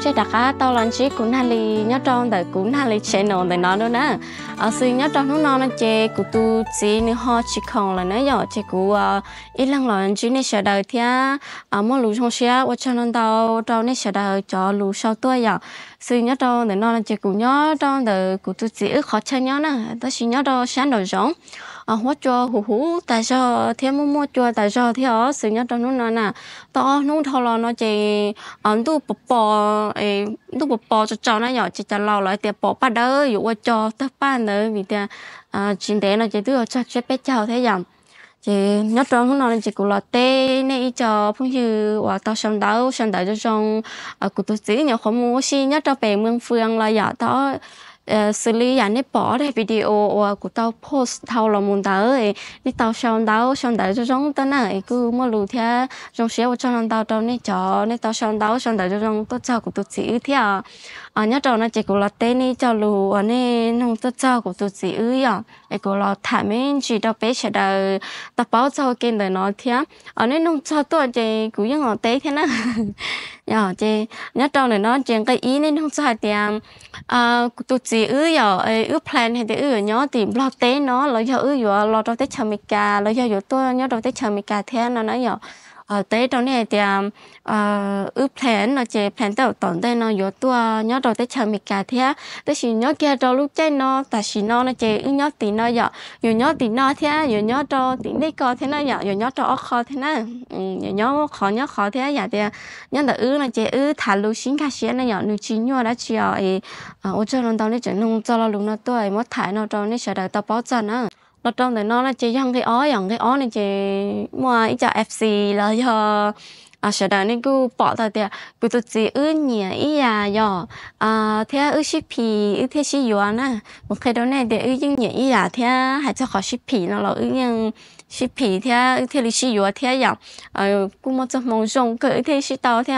sẽ đặt á tao lần chỉ cũng hà lì nhớ trong đời cũng hà lì chế nói đời nó đâu nè ở xưa nhớ trong lúc nó là chế của tu chỉ nữa họ chỉ còn là nó giờ chế cụ ít lần lần chỉ nên sẽ đời thia ở mỗi lúc trong xe ở cho nên tao tao nên sẽ đời cho lúc sau tuổi giờ xưa nhớ trong đời nó là chế của nhớ trong đời của tu chỉ khó chơi nhớ nè tao chỉ nhớ trong sáng đầu giống à hóa cho hú hú tại sao thế mua mua cho tại sao thế ở sự nhớ trong nó nè to nó thò lò nó chỉ ấn à, tu bò bò ấy tu bò bò cho cho nó nhỏ chỉ cho lò lại tiền bò bắt đỡ dụ qua cho tất ban nữa vì thế, à chính thế nó chỉ đưa cho chế bé chào thế rằng chỉ nhớ trong nó nó chỉ cũng là tê nên cho phong như và tao xong đấu xong đấu cho trong, à cụ tôi chỉ nhớ không mua xin nhớ cho bè mương phương là giờ đó Ờ, xử lý anh ấy bỏ cái video ờ, của tao post tao là muốn tao ấy đi tao xong tao xong tao cho chúng ta này cứ mà lù trong xe của cho nên tao tao nên cho nên tao xong tao xong tao cho rong tao chào của tụi chị theo à nhớ trâu nó chỉ có là tên này cho lù ở nè nông tôi cho của tôi chỉ ư à ấy có là thả mình chỉ đâu bé sẽ đâu tập báo cho kinh đời nó thế ở nè nông cho tôi chỉ cũng như ở tế thế nè nhớ chỉ nhớ trâu này nó chỉ cái ý nên nông sai tiền à tôi chỉ ư à ấy ư plan hay thì ư nhớ thì lo tế nó lo cho ư rồi lo cho tế chăm mình cả lo cho tôi nhớ đâu tế chăm mình cả thế nó nói ya ờ tế trong này thì à, ờ ướp thèn nó chế phèn tàu tổn đây nó yếu tua nhớ đầu tới chờ mì cà thế tới chỉ nhớ kia đầu lúc chơi nó ta chỉ nó nó chế ư nhớ tí nó dọ rồi nhớ tí nó thế rồi nhớ cho tí đây co thế nó dọ rồi nhớ cho khó thế nó rồi ừ, nhớ khó nhớ khó thế dạ thì à, nhớ là ư nó chế ư ờ, thả lúc xin cả xe nó nhỏ lúc chín nhua đã chiều ấy ở chỗ lần đầu nó chỉ nông cho nó lúc nó tuổi mất thải nó cho nó sẽ đợi tao bảo chân á nó trong này nó là chỉ dân cái ó dần cái ó này chỉ mua ít cho fc là do à sau đó nên cứ bỏ ra thì à, cứ tự chỉ ư nhỉ ý à yo à thế ư ship ư thế ship yuan à một cái đó này thì ư nhưng nhỉ ý à thế hãy cho họ ship nó là ư nhưng ship thế ư thế là ship yuan thế yo à cũng một trong mong dùng cái ư thế ship tao thế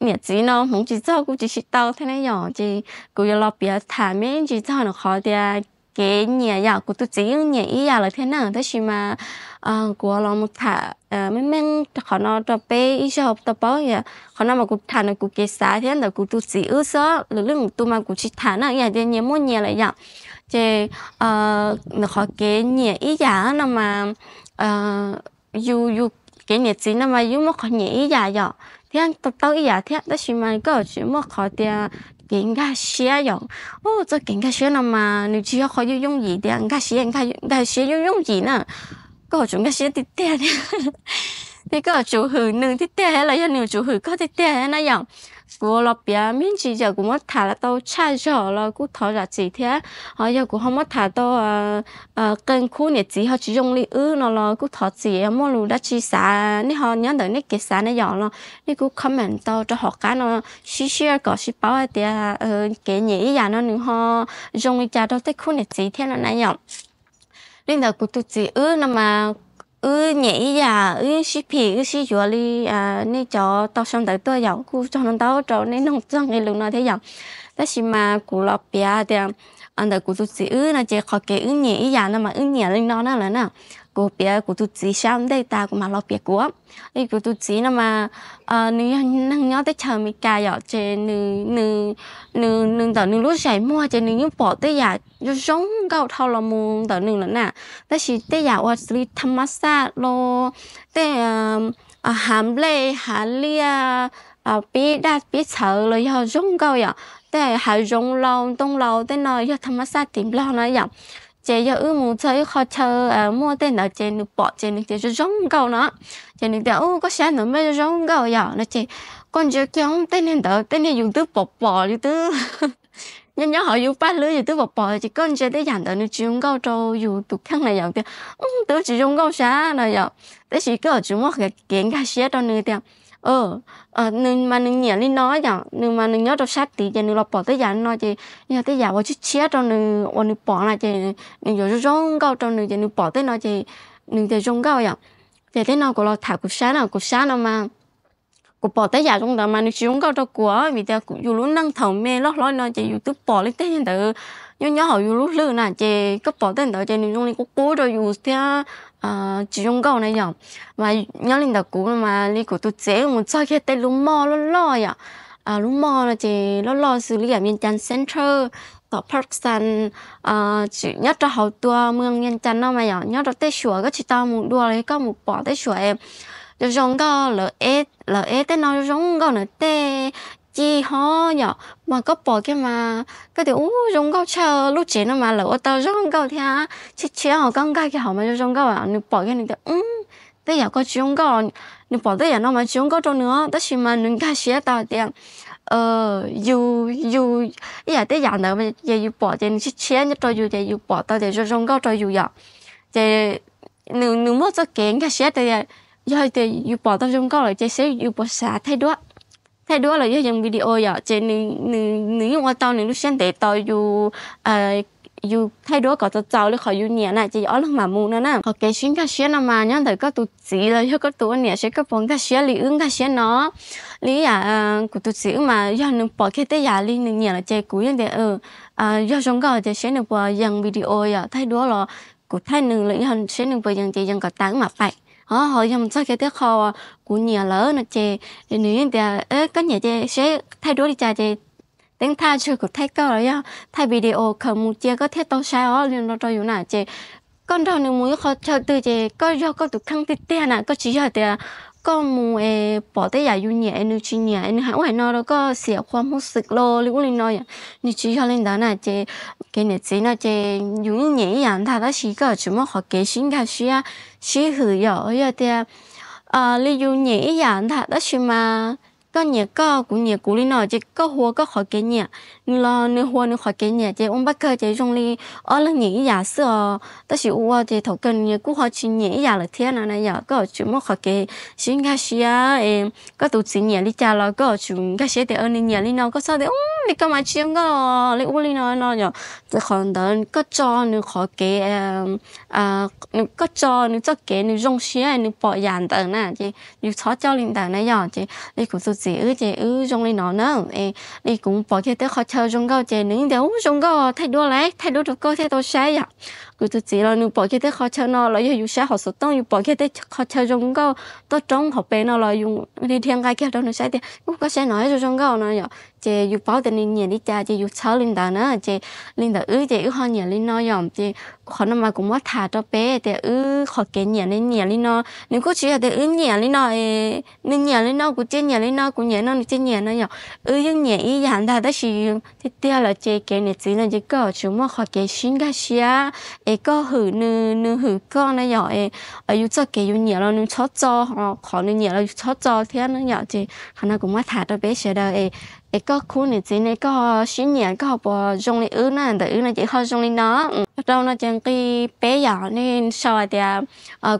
nhẹ chỉ nó không chỉ cho cũng chỉ ship tao thế này yo chỉ cứ lo bia thả mấy chỉ cho nó khó thì à, cái nhà giờ của tôi chỉ nhà ý giờ là thế nào thế chỉ mà ờ, của nó một thả ờ, mấy mấy họ nó cho bé ý cho học tập bao giờ họ nó mà cũng thả nó cũng cái xã thế là cũng tôi chỉ ước số, lực lượng tôi mà cũng chỉ thả nó giờ thì nhà mỗi nhà là giờ thì nó họ cái nhà ý giờ nó mà dù dù cái nhà gì nó mà dù mà họ nhà ý giờ giờ thế anh tập tao ý giờ thế đó chỉ mà có chỉ mà họ thì 人家学用，哦，这人家学了嘛，你只要可以用一点，人家学人家人家学用用一呢，各种个学的点，呢，你个主语呢，的点，来个你个主语个你个样。của lọ bia mình chỉ giờ cũng mất thả là tao cha cho là cũng thọ ra chỉ thế họ giờ cũng không mất thả tao à à cần khu nhiệt chỉ họ chỉ dùng lý ư nó là cũng thọ chỉ mà lù đã chỉ xả nên họ nhớ tới nên cái xả này giờ là nên cũng comment tao cho họ cái nó share share có share bảo thì ờ cái nhỉ giờ nó nên họ dùng cái cha đó tới khu nhiệt chỉ thế nó này giờ nên là cũng tự chỉ ư nó mà ừ nhỉ già ừ xí phi ừ xí chùa li à nè cho tao xong tới tôi giàu cô cho nó tao cho nên nó chẳng cái lúc nào thế giàu tất nhiên mà cô lọp bia thì anh đã cố tụt sĩ ư là chỉ khó kể ư nhẹ ý giả mà ư nhẹ lên nó là nè cô bé cụ tụt sĩ sao đây ta cũng mà lo bé cố đi cụ tụt sĩ mà ờ, nữ năng nhớ tới chờ mình cài ở chơi nữ nữ nữ nữ tờ nữ lúc chạy mua trên nữ bỏ tới giả cho sống gạo thâu là muốn tờ nữ là nè tới chỉ tới giả ở sri thamasa lo tới ờ, ờ, hàm lê hà lia à biết đã biết sợ rồi họ giống gạo แต่หาจงเราต้องเราแต่นอยธรรมศาสตร์ติมเรานะอย่างเจยอือมูเจยคอเธอเอ่อมัวเต้นเอาเจนึกปอเจนึกเจจะจ้องเก่าเนาะเจนึกแต่อู้ก็แชนหนูไม่จะจ้องเก่าอย่างนะเจก่อนจะเกี่ยวเต้นเดี๋ยวเต้นอยู่ตื้อปอปออยู่ตื้อ nhân nhớ họ yêu ba lứa thì tôi bọc bò chỉ có anh chơi tới dành tới chỉ dùng câu trâu dù tụt khăn này dòng tiêu tôi chỉ dùng câu xá này dòng tới chỉ có ở chúng mất cái kiến cái xe đó nữa tiêu ờ ờ nên mà nên nhớ lên nó chẳng nên mà nên nhớ trong sát thì giờ nên là bỏ tới giờ nó chị nhà tới giờ vào chút chia cho nên vào nương bỏ là chị nên giờ rong cao cho nên giờ nương bỏ tới nó chị nên giờ rong cao chẳng giờ tới nó của nó thả của sáng nào của sáng nào mà của bỏ tới giờ chúng ta mà nương chỉ rong cao cho của vì ta cũng dù lúc năng thầu mê lót lót nó chị dù tức bỏ lên tới hiện nhớ nhớ họ lúc lư nè chị cấp bỏ tên đó chị nên dùng đi cố cố rồi dùng thế ờ, chỉ dùng cầu này nhở mà nhớ linh đặc cố mà linh của tôi dễ một sao khi tên lúc mò lo lo à lúc mò là chị lo lo xử lý ở miền trần center tỏ park san à ờ, chị nhớ cho hậu tua mương miền trần nó mà nhở nhớ cho tết sủa các chị tao một đua lấy có một bỏ tết sủa em rồi dùng câu lỡ ế e, lỡ ế e tên nó dùng câu nữa tê chi ho nhở mà có bỏ cái mà cái điều rong gao chờ lúc chế nó mà là lỡ tao rong gao thì à chỉ chỉ họ con cái cái họ mà rong gao à nếu bỏ cái này thì ừ bây giờ có rong gao nếu bỏ bây giờ nó mà rong gao trong nữa đó chỉ mà nên cái xe tao thì ờ dù dù bây giờ bây giờ nữa mà giờ dù bỏ thì chỉ chế nó rồi dù giờ dù bỏ tao thì rong gao rồi dù giờ thì nếu nếu mất cho kén cái xe thì giờ thì dù bỏ tao rong gao rồi thì sẽ dù bỏ xả thay đó thay đứa là yang video ya trên những những qua tao những xem để tao dù à, dù thay đứa có tao tao lúc khỏi dù nhẹ này chỉ ở lúc mà muốn nữa nè họ kể chuyện cái chuyện mà nhá, thời có tụt chỉ là cho có tụt nhẹ sẽ có phong cái chuyện lý ứng cái chuyện nó lý à, à của tụt chỉ mà do những bỏ cái tế giả lý những nhẹ là chơi cúi để ờ do chúng có chơi chuyện được qua yang video ya thay đứa là của thay nương là yang chuyện được qua yang chơi yang có tán mà phải họ ờ, hồi giờ mình sao cái tiếc khó ờ, của nhà lỡ nó chè để nếu giờ ế có nhà chè sẽ thay đổi đi chà chè tiếng tha chưa có thay câu rồi á thay video không một chè có thiết tao sao nên nó cho dù nào chè con đâu nếu muốn khó chờ từ chè có do có tụ khăn tít tiền à có chỉ giờ tiền có mù bỏ tới giải du nhẹ nữ chị nhẹ nữ hãng hoài nó đó có xỉa khoa mù sực lô lưu lên nói nữ chị cho lên đó là chê cái này chị nó chê dùng nhẹ yàn thà đó chỉ có chỉ mà họ kế sinh cả xí à xí hử giờ thì à lưu nhẹ yàn thà đó chỉ mà có nhà có cũng nhà cũ đi nọ chứ, có hùa có khỏi cái nhà lo nếu hùa nếu khỏi cái nhà chứ ông bác cơ chỉ trong đi ở là nhỉ giả sửa ta chỉ uo thì thầu cần nhà cũ họ chỉ nhỉ giả là thế nào này giờ có chủ muốn khỏi cái xin cái à em có tổ chức nhà đi cha lo có chủ cái xia để ở nhà đi nọ có sao để ông vì cơ mà chiếm đó lấy u linh nói nó nhỏ từ còn đó có cho nữ khó kế à nữ cho nữ cho kế nữ rong xía nữ bỏ dàn tờ nè chị nữ cho linh tờ này nhỏ chị đi cũng sụt gì ư chị linh nó nữa ê đi cũng bỏ kia tới khó chờ rong gạo chị nữ đéo rong gạo thay đua lấy thay đua được cơ thay tôi xe vậy cứ tôi chỉ là nữ bỏ kia tới khó chờ nó là yêu xe họ sụt tông bỏ kia tới khó chờ rong gạo tôi trông họ bé nó là dùng đi thiên cái kia đâu nữ xe thì cũng có xe nói rồi rong gạo nó nhỏ chị dù bảo tình nên đi cha chị dù cháu linh đàn nữa chị linh đàn ứ chị ứ hoa nhà linh nói dòng chị khó nó mà cũng mất thả cho bé thì ư khó cái nhà lên nó nếu có chỉ thì ư nhà lên nó nên nhà lên nó cũng chơi nhà lên nó cũng nhà nó chơi nó nhỏ ư những nhà ý hẳn ta đó thì thì tia là chơi cái này chỉ là chỉ có chúng mà khó cái gì à ấy có hử nư nư hử con nó ở yêu cái yêu nhà nó chót cho họ khó nư nhà nó chót cho thế nó nhỏ thì khả cũng mất thả cho bé sẽ đời có khu này chỉ này có xin nhà có học dùng này ư nó là ư chỉ hơi dùng này nó đâu nó chơi nên cái bé nhỏ nên sau thì à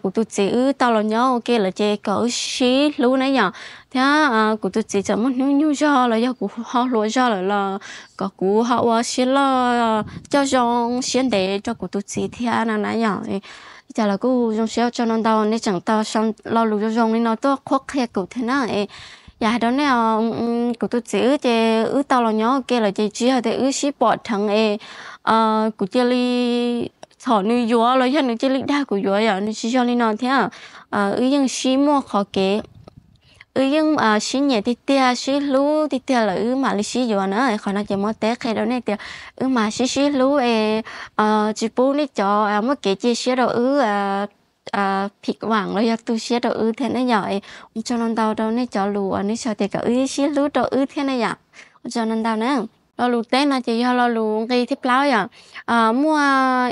của tôi chỉ tao lo nhớ ok là chơi cỡ xí luôn đấy nhở thế à của tôi chỉ chấm một nhu nhu cho là do của họ lo cho là là có của họ quá ờ, xí là cho dòng xí để cho của tôi chỉ thì à nãy nhỏ thì là cô dòng xéo cho nó đau nên chẳng tao xong lo lụt cho dòng nên nó tốt khó khăn cậu thế nào ấy dạ đó nè cụ tôi chỉ ư chê ư tao là nhỏ kia là chê chia thì ư ship bọt thằng ê cụ chê ly thọ nữ yếu rồi cho nữ chỉ lịch đa của yếu rồi nữ chỉ cho linh nói thế à ờ yên xí mua khó kế ừ nhưng à xí nhẹ thì tia à, xí lú thì tia là ừ mà lịch xí gì nữa ấy khỏi nó chỉ mất té khi đó này tia ừ mà xí xí lú ấy à chỉ bố này cho à mất cái chia xí đâu ừ à à phịch vàng rồi tu xí đâu ừ thế này nhỏ ấy cho nên tao đâu này cho lú à này cho tia cả ừ xí lú đâu ừ thế này nhỉ, cho nên tao nữa lo lu té na chị lo lu cái tiếp lão à. à mua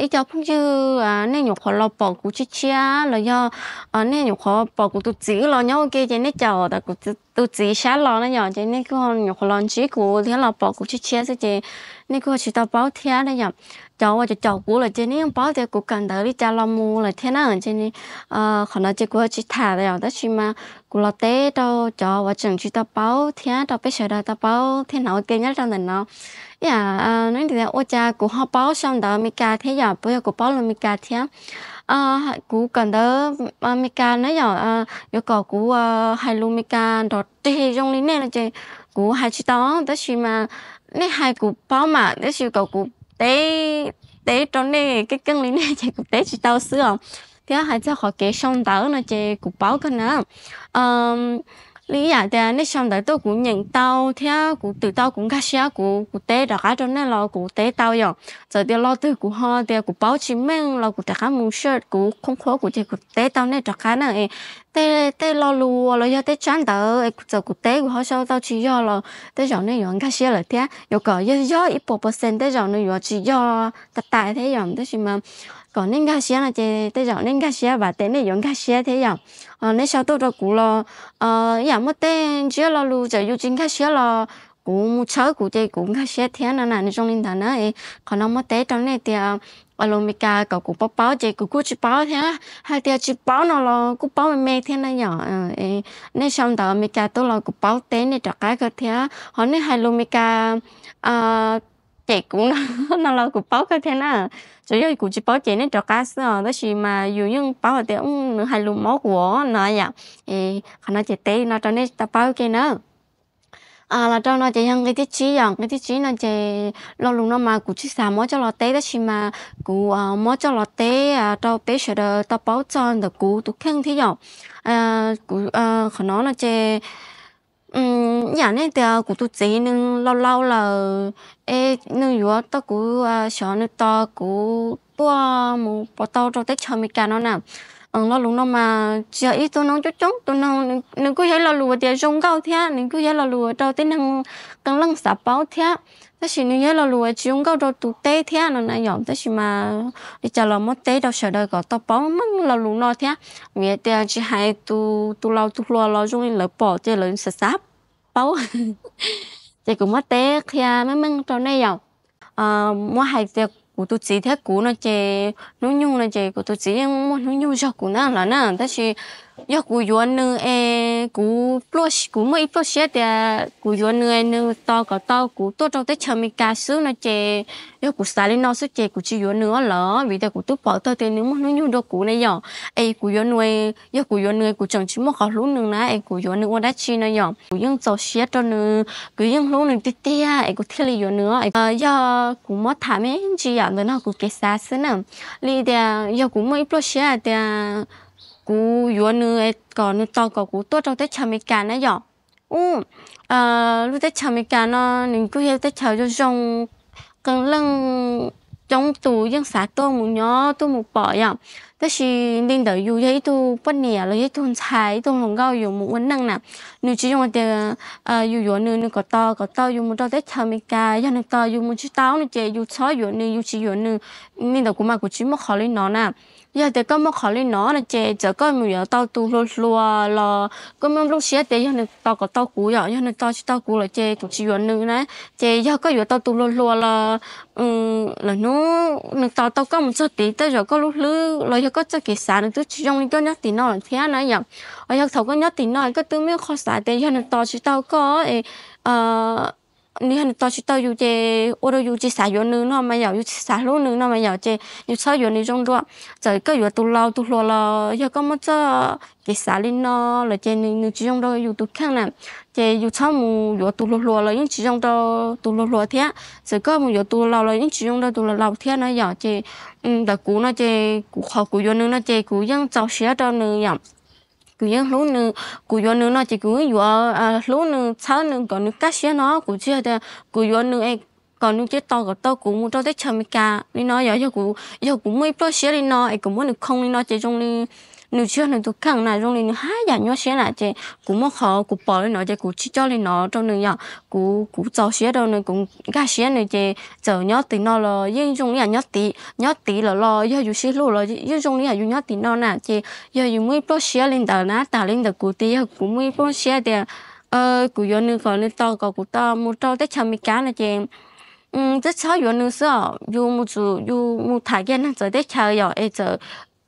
ít cho phong chư à nên nhục họ lo bỏ cụ chi chia là do à nên nhục họ bỏ cụ tu chỉ lo nhau cái chị nên chờ đặt cụ tu chỉ sáng lo nó nhỏ chị nên cứ nhục họ lo chỉ cụ thì lo bỏ cụ chi chia sẽ chị nên cứ chỉ tao báo thế đấy nhở cháu và cháu cụ là chị nên báo thế cụ cần tới đi cha lo mua là thế nào chị nên ờ, à khả năng chị cụ chỉ thả đấy nhở đó chị mà กูเราเต้เราจอว่าจังชีตาเป้าเทียเราไปเฉยตาเป้าเทียนเอาเกยนั่นเราหนึ่งเนาะอย่าอ่านั่นเดี๋ยวโอจากูหอบเป้าช่างเดามีกาเทียอย่าไปกูเป้าลงมีกาเทียอ่ากูกันเด้อมีกาเนี่ยอย่าอ่าเดี๋ยวก็กูอ่าให้ลูมีกาดอดเทียงลิ้นเนี่ยนะเจกูให้ชีตาแต่ชีมาเนี่ยให้กูเป้ามาแต่ชีก็กูเต้เต้ตอนนี้ cái cân lý này chị cũng tế chị tao xưa thế hai cháu họ kể xong tớ nó chơi cục báo cái nữa um, lý giải thì nếu xong tớ tôi cũng nhận tao thế cũng từ tao cũng khác xia cũng cũng té đã khá cho nên là cũng té tao rồi giờ thì lo tôi cũng ho thì cũng báo chí mình là cũng đã khá muốn shirt cũng không khó cũng chỉ cũng té tao này đã khá này té té lo luôn rồi giờ té chán tớ giờ cũng té cũng ho sau tao chỉ do là té rồi này rồi khác xia là thế rồi có do do ít bộ percent té rồi nên rồi chỉ do tập tại thế rồi thế mà còn nên ga xe là chị tới giờ nên ga xe và tới nên dùng ga xe thế giờ ờ nên sau tôi rồi cũ lo ờ giờ mất tên chưa lo lu giờ yêu chính ga xe lo cũng chớ cũng chơi cũng ga xe thế nên là nên trong linh thần ấy còn nó mất tên trong này thì ở lô mi cà có cũng báo báo chơi cũng cút chỉ báo thế hay tia chỉ báo nó lo cũng báo mẹ thế này à, nên xong đó mi cà tôi lo cũng báo tên này trả cái cái thế họ nên hai lô mi cà, à chị cũng nó lo cụ báo cái thế nào chủ yếu cụ chỉ báo chị nên cho cá sữa đó chỉ mà dù nhưng báo ở tiếng hai lùm máu của nó vậy thì khả năng chị tê nó cho nên ta báo cái nữa à là cho nó chị hăng cái tiết chí rằng à. cái tiết chí nó chị lo lùng nó mà cụ chỉ xả máu cho lọ té đó chỉ mà cụ à, máu cho lọ té à, cho bé sợ được, ta báo cho được cụ tụ khen thế rồi à cụ à khả năng là chị Ừm, dạ này thì, cũng tụt chế nên lâu lâu là ê nên yếu tao cũng à, sợ nưng to cú tua mù bỏ tao cho tết cho mình cả nó nè ừ lo lùng nó mà giờ ít tôi nấu chút chút tôi nấu nên nưng cứ thấy lo lùa thì rong cao thế nên cứ thấy lo lùa tao tới năng cần lăng sạp báo thế ta chỉ nếu nhớ là lùa chỉ không có đâu tụ tế thế nó nãy nhom ta chỉ mà đi chờ là mất tế đâu sợ đời có tao bỏ măng là lù nó thế vì thế chỉ hay tụ tụ lâu tụ lùa lâu chúng lỡ bỏ chơi lỡ sợ sáp bao thì cũng mất tế thế mấy măng trong này nhom à mua hay thì của tôi chỉ thế cũ nó chơi nó nhung nó chơi của tôi chỉ mua nó nhung cho cũ nó là nó ta chỉ 要古原呢诶，古不古没不些的古原呢呢到个到古多种的前面家属呢这要古啥哩那是这古只原呢了，为的古都跑到的呢么能用到古呢样，诶古原呢要古原呢古整起么好路呢呢诶古原呢我 đã chi 呢样，古用做些着呢，古用路呢滴滴啊诶古贴哩原呢诶呃要古么他们这样的那古给啥子呢，你的要古没不些的。cú yếu nữa còn to có cú tốt trong tết chào mấy cả nữa dọ u à lúc tết chào mấy cả nó nên cứ hiểu tết chào cho rong cần lăng trong tù dân xã tôi một nhỏ tôi một bỏ dọ 但是领导有些都不念了，也都才都能够有木稳当呐。你只用的呃，有有你你个刀个刀有木刀在挑米家，要你刀有木去刀你这有草有你有只有你，领导姑妈姑只么考虑哪呐？giờ à, thì ờ, có một khỏi lên nó là chè giờ có một giờ tao tu lô lô là có một lúc xé thì giờ tao có tao cú giờ giờ tao chỉ tao cú là chè cũng chỉ vẫn nữa nè chè giờ có giờ tao tu lô lô là ừ là nó tao tao có một số tí tới giờ có lúc lứa là giờ có chắc cái sáng tôi chỉ trong cái nhất thì nó thế này nhở ở giờ thầu có nhất thì nó có tôi mới khó sáng thì cho nên to chỉ tao có ờ 你看到去到有些，我都有些啥药呢？那么药有啥路呢？那么药这有啥药呢？种多，这个药都老都落了，要干么子？给啥哩呢？了这你你这种的有都看了，这有草木药都落落了，因这种的都落落天，这个木药都老了，因这种的都落老天了药这，嗯，但古那这古好古药呢那这古样早些的那样。cứ yên lú nương cứ yo nương nó chỉ cứ yo lú nương sáu nương còn nương cắt xé nó cứ chưa thế cứ yo nương ấy còn nương chết to còn to cũng muốn cho tới chờ mình cả nên nó giờ giờ cũng giờ cũng mới pro xé đi nó ấy cũng muốn được không nên nó chỉ trong đi nếu chưa nên tôi khăng là rong lên nếu hai dạng nhau xé là chị cú mốc họ cú bỏ lên nó chị cú chỉ cho lên nó trong nửa nhỏ cú cú cho xé đâu nên cũng gà xé nên chị chờ nhau tí nó là yên rong là nhau tí nhau tí là lo giờ dù xé lù là yên rong là dù nhau tí nó nè chị giờ dù mới bỏ xé lên đầu nát tả lên đầu cú tí cú mới bỏ xé thì ờ cú giờ nên còn nên to còn cú to một to tết chăm mấy cái là chị ừ tết sáu giờ nữa sao dù một dù dù một thải gian nó giờ tết chờ giờ ấy giờ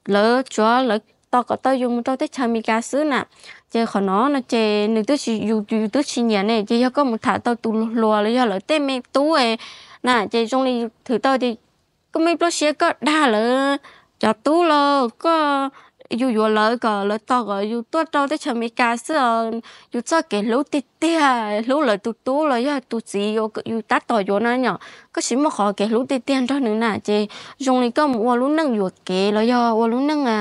lỡ chúa lỡ to có tao dùng trong tết chăm cá sứ nè chị khó nó nó chị nếu tôi chỉ dùng dùng tôi chỉ nhà này chị có một thả tao tu lùa lấy cho lỡ tết mẹ tú ấy nè chị trong này thử tao thì có mấy bác sĩ có đa lỡ cho tú lo có อยู่อยู่เลยก็เลยต่อก็อยู่ตัวโตได้ชมีกาเสืออยู่จะเกลูติเตี้ยลูเลยตุ๊ตุ๊เลยย่าตุ๊จีอยู่อยู่ตัดต่ออยู่นั่นเนาะก็ชิมขอเกลูติเตี้ยเท่านึงน่ะจีตรงนี้ก็ว่ารู้นั่งอยู่เกเลยย่าว่ารู้นั่งอ่ะ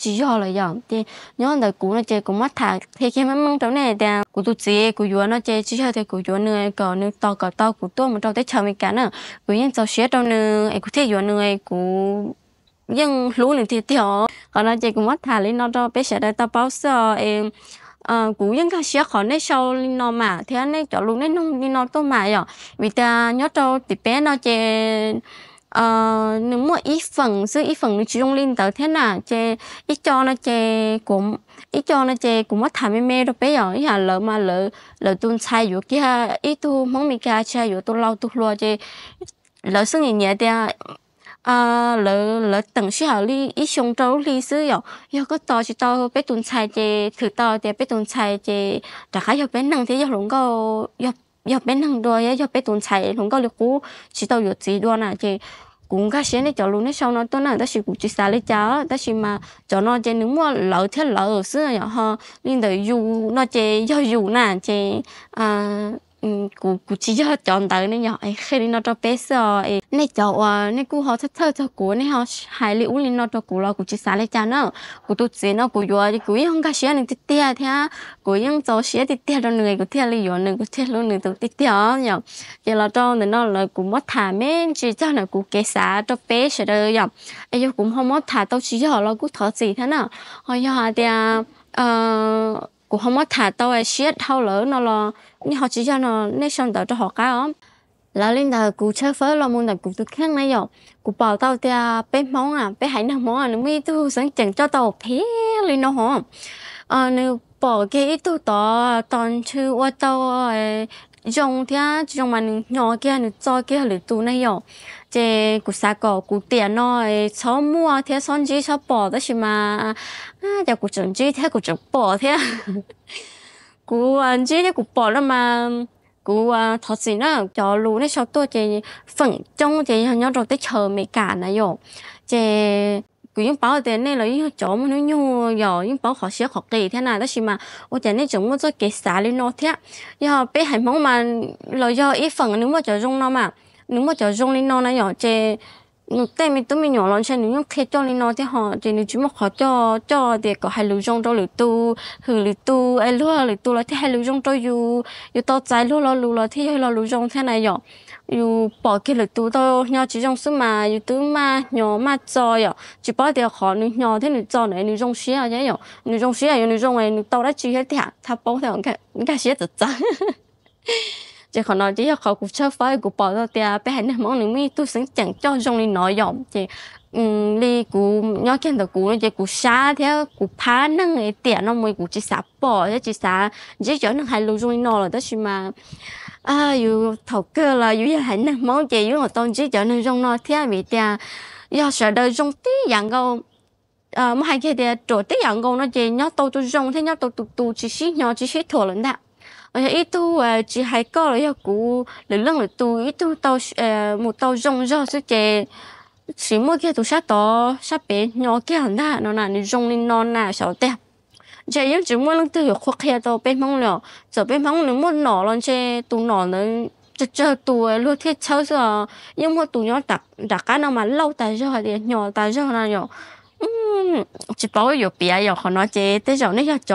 จีย่อเลยย่าจีย้อนแต่กูนะเจกูมาถ่ายเทแค่มันมึงตรงไหนแต่กูตุ๊จีกูอยู่นะเจจีย่อแต่กูอยู่เนื่อยก่อนนึงต่อก่อนต่อกูตัวมันโตได้ชมีกาเนาะกูยังจะเสียตรงนึงไอ้กูเที่ยวอยู่เนื่อยกู nhưng lũ liền thì tiểu còn nó chỉ cũng mất thà lên nó cho bé sẽ đây tao báo sợ em ờ, cũng những cái xe khó nên sau lên nó mà thế nên cho lúc nên không đi nó tôi mà rồi vì ta nhớ cho thì bé nó chỉ ờ nếu mà ít phần sư ít phần chỉ dùng lên tới thế nào chè ít cho nó chè cũng ít cho nó chè cũng mất thà mê mê rồi bé rồi ít hà lỡ mà lỡ lỡ tuôn sai vô kia ít thu mong mình kia sai vô tu lâu tu lo chè lỡ sức gì nhẹ thì à lỡ lỡ tận sĩ hảo lý ý xuống trâu lý sư yếu yếu có to chỉ to bé tuần chạy chế thử to thì bé tuần chạy chế đã khá yếu bé năng thì yếu lũng có yếu yếu bé năng đua yếu bé tuần chạy lũng có lực cú chỉ to yếu chỉ đua nè, chế cũng cái xe này cho luôn sau nó tôi nói đó là cũng chỉ xài lấy cháu đó là mà cho nó chơi nếu mà lỡ thế lỡ ở xưa ha nên để dù nó chơi do dù nè chơi à cụ cụ chỉ cho chọn tới nên nhỏ ấy khi nó cho bé sợ ấy nên cháu à nên cụ họ thất thơ cho cụ nên họ hại liệu lên nó cho cụ lo, cụ chỉ xả lại cha nó cụ tu chế nó cụ vừa thì cụ không có sửa nên tiếc tia thế cụ yên cháu sửa tiếc tiếc cho người cụ tiếc lý do nên cụ tiếc luôn người tụ tiếc tia nhở giờ là cho nên nó là cụ mất thả men chỉ cho là cụ kế xả cho bé sẽ được nhở ấy giờ cũng không mất thả tao chỉ cho họ, là cụ thở gì thế nào họ giờ thì à cũng không có thả tao ai shit thâu lỡ nó là nhưng họ chỉ cho nó nên xong tao cho họ cá ốm là lên tao cũng chơi phớ lo muốn tao cũng tự khen này rồi cũng bảo tao tia bé món à bé hải năng món à nó mới tu sáng chẳng cho tao thế lên nó hả à nếu bỏ cái ít tu tao toàn chữ qua tao dùng thì dùng mà nhỏ kia nó cho kia là tu này rồi cú cú cú cú cú cú cú mua thế thế thế, thế bỏ bỏ bỏ đó đó à giờ mà, nhau chờ cả cú những bảo thế này là những chỗ mà nó nhô giờ những bảo họ sẽ học kỳ thế này đó mà ô thế này chúng nó cho cái xả lên nó thế giờ bé hạnh mong mà là do ít phần nếu mà cho dung nó mà nếu mà cháu dùng linh nó này nhỏ chè nó tên mình tụi mình nhỏ lớn chè nếu nhung thiệt linh lên nó thì họ thì nếu chúng mà họ cho cho thì có hai lưu dùng cho lưu tu hử lưu tu ai lúa lưu tu là thì hai lưu dùng cho dù dù to trái lúa lo lưu là thì hay lo lưu dùng thế này nhỏ dù bỏ cái lưu tu tôi nhỏ chỉ trong số mà dù tu mà nhỏ mà cho nhỏ chỉ bỏ thì khó nữ nhỏ thế nữ cho này nữ trong xí à nhé nhỏ nữ trong xí à nữ trong này nữ tao đã chỉ hết thẻ thà bóng thẻ cái cái xí thật chắc chỉ còn nói chỉ khó cũng chơi phải cũng bỏ ra tiền bé hắn mong nếu mi tôi sẵn chẳng cho dùng đi nói dòng chỉ um đi cú nhớ kiến được cú nó chỉ cú xa thế cú phá năng cái tiền nó mới chỉ xả bỏ chỉ xả chỉ chỗ năng hai lối dùng đi nói rồi đó chứ mà à yêu thầu cơ là yêu hắn mong chỉ yêu ở trong chỉ chỗ năng dùng nó thế mi tiền yêu sợ đời câu à mà hai cái tiền chỗ tí dạng câu nó chỉ nhớ tôi tôi dùng thế nhớ tôi tôi tôi chỉ xí nhớ chỉ xí thổi lên đã 而且伊都呃只还搞了一股，你认为都伊都到呃木到用着是个，起码给都下到下边鸟给很大，那那你用的那那晓得。这有只么能都有活开到边旁了，这边旁你莫拿了这都拿了。这这多路铁超市啊，因为都要打打干那嘛老大热的，鸟大热那样，嗯，一包有别有可能这这种那些做。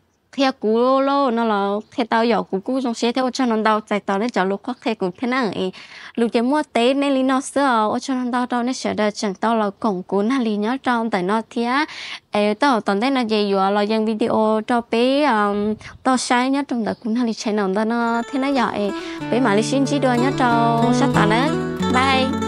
theo cú lô nó là theo tao dọ cú cú trong xe theo cho nó đau chạy tao nên cho lúc khoác theo cú thế nào ấy lúc chơi mua tế nên lý nó sửa ở cho nó đau đau nên sợ đời chẳng tao là cổng cú na lý nhớ trong tại nó thía ấy tao toàn thế là gì vậy, là dân video cho bé tao sai nhớ trong đó cú na lý chạy nó đó nó thế nó dọ ấy bé mà lý xin chỉ đưa nhớ cho sát tao nữa bye